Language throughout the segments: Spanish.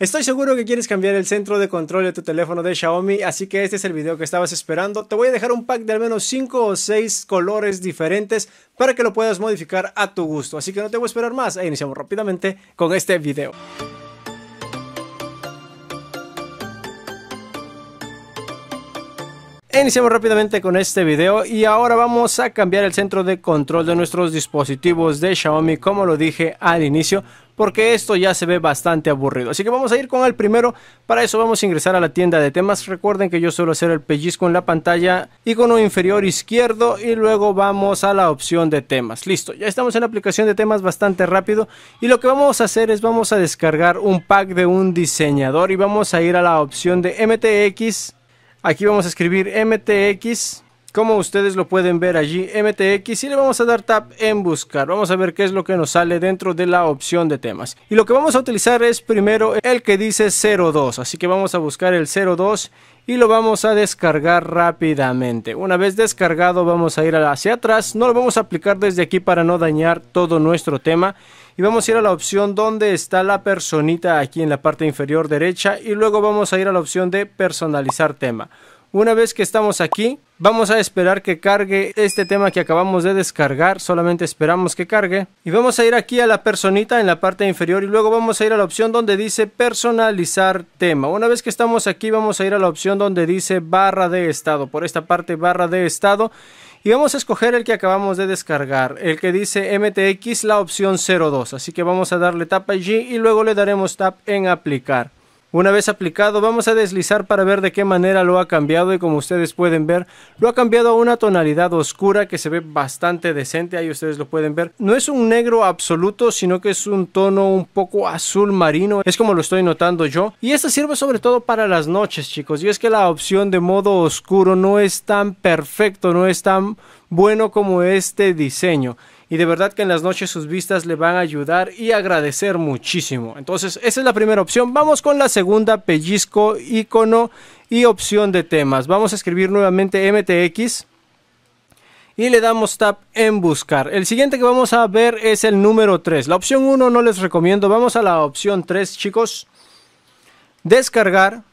Estoy seguro que quieres cambiar el centro de control de tu teléfono de Xiaomi, así que este es el video que estabas esperando. Te voy a dejar un pack de al menos 5 o 6 colores diferentes para que lo puedas modificar a tu gusto. Así que no te voy a esperar más e iniciamos rápidamente con este video. Iniciamos rápidamente con este video y ahora vamos a cambiar el centro de control de nuestros dispositivos de Xiaomi como lo dije al inicio porque esto ya se ve bastante aburrido. Así que vamos a ir con el primero. Para eso vamos a ingresar a la tienda de temas. Recuerden que yo suelo hacer el pellizco en la pantalla, icono inferior izquierdo y luego vamos a la opción de temas. Listo, ya estamos en la aplicación de temas bastante rápido y lo que vamos a hacer es vamos a descargar un pack de un diseñador y vamos a ir a la opción de MTX Aquí vamos a escribir mtx como ustedes lo pueden ver allí, MTX, y le vamos a dar tap en buscar. Vamos a ver qué es lo que nos sale dentro de la opción de temas. Y lo que vamos a utilizar es primero el que dice 02. Así que vamos a buscar el 02 y lo vamos a descargar rápidamente. Una vez descargado vamos a ir hacia atrás. No lo vamos a aplicar desde aquí para no dañar todo nuestro tema. Y vamos a ir a la opción donde está la personita aquí en la parte inferior derecha. Y luego vamos a ir a la opción de personalizar tema. Una vez que estamos aquí, vamos a esperar que cargue este tema que acabamos de descargar. Solamente esperamos que cargue. Y vamos a ir aquí a la personita en la parte inferior y luego vamos a ir a la opción donde dice personalizar tema. Una vez que estamos aquí, vamos a ir a la opción donde dice barra de estado. Por esta parte, barra de estado. Y vamos a escoger el que acabamos de descargar, el que dice MTX, la opción 02. Así que vamos a darle tap allí y luego le daremos tap en aplicar. Una vez aplicado, vamos a deslizar para ver de qué manera lo ha cambiado y como ustedes pueden ver, lo ha cambiado a una tonalidad oscura que se ve bastante decente, ahí ustedes lo pueden ver. No es un negro absoluto, sino que es un tono un poco azul marino, es como lo estoy notando yo. Y esto sirve sobre todo para las noches, chicos, y es que la opción de modo oscuro no es tan perfecto, no es tan bueno como este diseño y de verdad que en las noches sus vistas le van a ayudar y agradecer muchísimo. Entonces, esa es la primera opción. Vamos con la segunda, pellizco, icono y opción de temas. Vamos a escribir nuevamente MTX y le damos tap en buscar. El siguiente que vamos a ver es el número 3. La opción 1 no les recomiendo. Vamos a la opción 3, chicos. Descargar.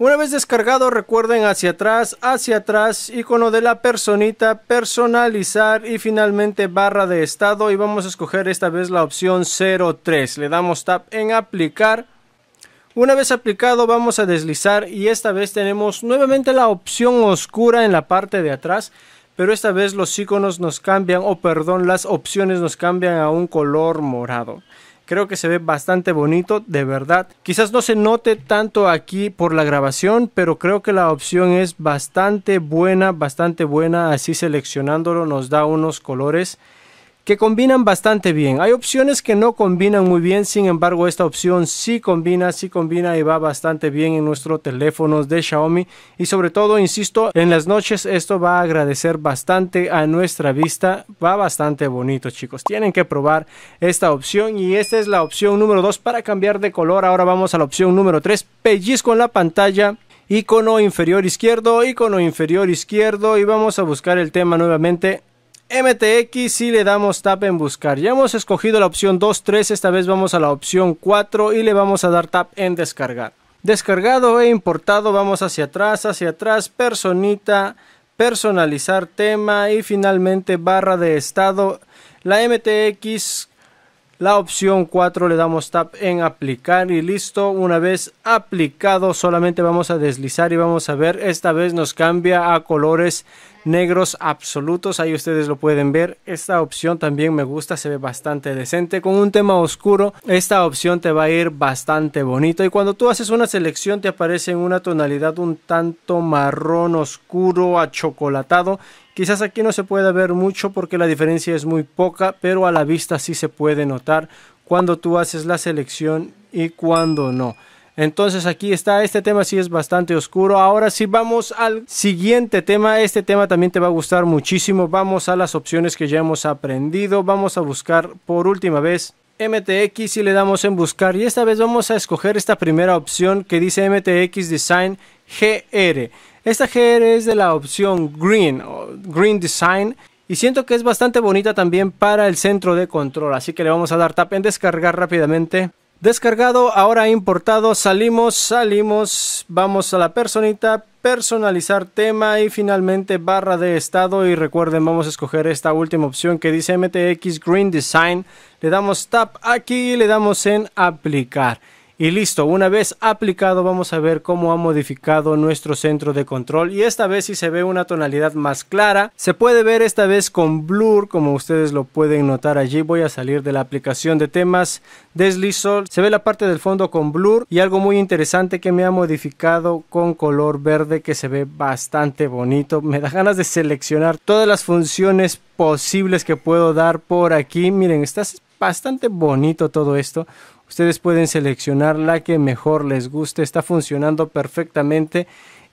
Una vez descargado, recuerden hacia atrás, hacia atrás, icono de la personita, personalizar y finalmente barra de estado y vamos a escoger esta vez la opción 03. Le damos tap en aplicar. Una vez aplicado vamos a deslizar y esta vez tenemos nuevamente la opción oscura en la parte de atrás. Pero esta vez los iconos nos cambian, o perdón, las opciones nos cambian a un color morado. Creo que se ve bastante bonito, de verdad. Quizás no se note tanto aquí por la grabación, pero creo que la opción es bastante buena, bastante buena. Así seleccionándolo nos da unos colores que combinan bastante bien. Hay opciones que no combinan muy bien, sin embargo esta opción sí combina, sí combina y va bastante bien en nuestros teléfonos de Xiaomi y sobre todo, insisto, en las noches esto va a agradecer bastante a nuestra vista, va bastante bonito chicos, tienen que probar esta opción y esta es la opción número 2 para cambiar de color, ahora vamos a la opción número 3, pellizco en la pantalla icono inferior izquierdo, icono inferior izquierdo y vamos a buscar el tema nuevamente MTX y le damos tap en buscar. Ya hemos escogido la opción 2, 3, esta vez vamos a la opción 4 y le vamos a dar tap en descargar. Descargado e importado, vamos hacia atrás, hacia atrás, personita, personalizar tema y finalmente barra de estado. La MTX la opción 4 le damos tap en aplicar y listo. Una vez aplicado solamente vamos a deslizar y vamos a ver. Esta vez nos cambia a colores negros absolutos. Ahí ustedes lo pueden ver. Esta opción también me gusta, se ve bastante decente. Con un tema oscuro, esta opción te va a ir bastante bonito. Y cuando tú haces una selección te aparece en una tonalidad un tanto marrón oscuro, achocolatado. Quizás aquí no se pueda ver mucho porque la diferencia es muy poca, pero a la vista sí se puede notar cuando tú haces la selección y cuando no. Entonces aquí está, este tema sí es bastante oscuro. Ahora sí vamos al siguiente tema. Este tema también te va a gustar muchísimo. Vamos a las opciones que ya hemos aprendido. Vamos a buscar por última vez MTX y le damos en buscar. Y esta vez vamos a escoger esta primera opción que dice MTX Design GR. Esta GR es de la opción Green, o Green Design, y siento que es bastante bonita también para el centro de control, así que le vamos a dar tap en descargar rápidamente. Descargado, ahora importado, salimos, salimos, vamos a la personita, personalizar tema y finalmente barra de estado y recuerden vamos a escoger esta última opción que dice MTX Green Design, le damos tap aquí y le damos en aplicar. Y listo, una vez aplicado vamos a ver cómo ha modificado nuestro centro de control y esta vez si se ve una tonalidad más clara, se puede ver esta vez con blur como ustedes lo pueden notar allí, voy a salir de la aplicación de temas, deslizo, se ve la parte del fondo con blur y algo muy interesante que me ha modificado con color verde que se ve bastante bonito, me da ganas de seleccionar todas las funciones posibles que puedo dar por aquí, miren, está bastante bonito todo esto, Ustedes pueden seleccionar la que mejor les guste, está funcionando perfectamente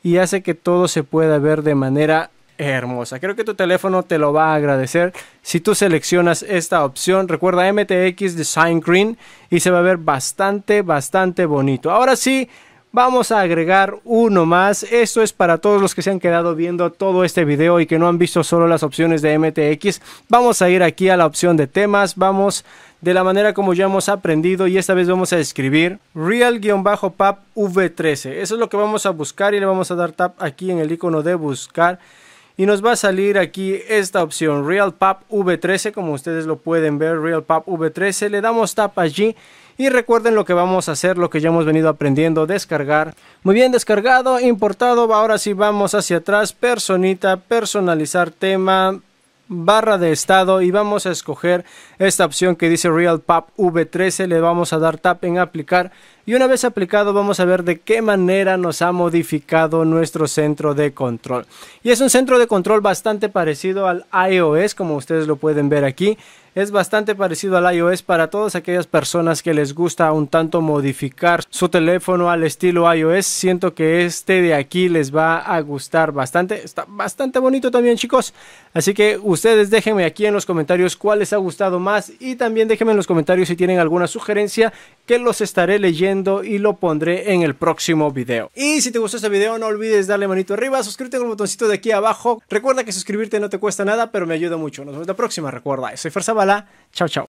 y hace que todo se pueda ver de manera hermosa. Creo que tu teléfono te lo va a agradecer si tú seleccionas esta opción. Recuerda MTX Design Green y se va a ver bastante, bastante bonito. Ahora sí, Vamos a agregar uno más. Esto es para todos los que se han quedado viendo todo este video y que no han visto solo las opciones de MTX. Vamos a ir aquí a la opción de temas. Vamos de la manera como ya hemos aprendido y esta vez vamos a escribir real pub v13. Eso es lo que vamos a buscar y le vamos a dar tap aquí en el icono de buscar y nos va a salir aquí esta opción RealPub V13 como ustedes lo pueden ver RealPub V13 le damos tap allí y recuerden lo que vamos a hacer, lo que ya hemos venido aprendiendo, descargar. Muy bien, descargado, importado. Ahora sí vamos hacia atrás, personita, personalizar tema barra de estado y vamos a escoger esta opción que dice RealPub V13 le vamos a dar tap en aplicar y una vez aplicado vamos a ver de qué manera nos ha modificado nuestro centro de control y es un centro de control bastante parecido al iOS como ustedes lo pueden ver aquí es bastante parecido al iOS para todas aquellas personas que les gusta un tanto modificar su teléfono al estilo iOS. Siento que este de aquí les va a gustar bastante. Está bastante bonito también chicos. Así que ustedes déjenme aquí en los comentarios cuál les ha gustado más y también déjenme en los comentarios si tienen alguna sugerencia que los estaré leyendo y lo pondré en el próximo video. Y si te gustó este video no olvides darle manito arriba, suscríbete con el botoncito de aquí abajo. Recuerda que suscribirte no te cuesta nada, pero me ayuda mucho. Nos vemos la próxima, recuerda. Soy Farzabala, chao chao.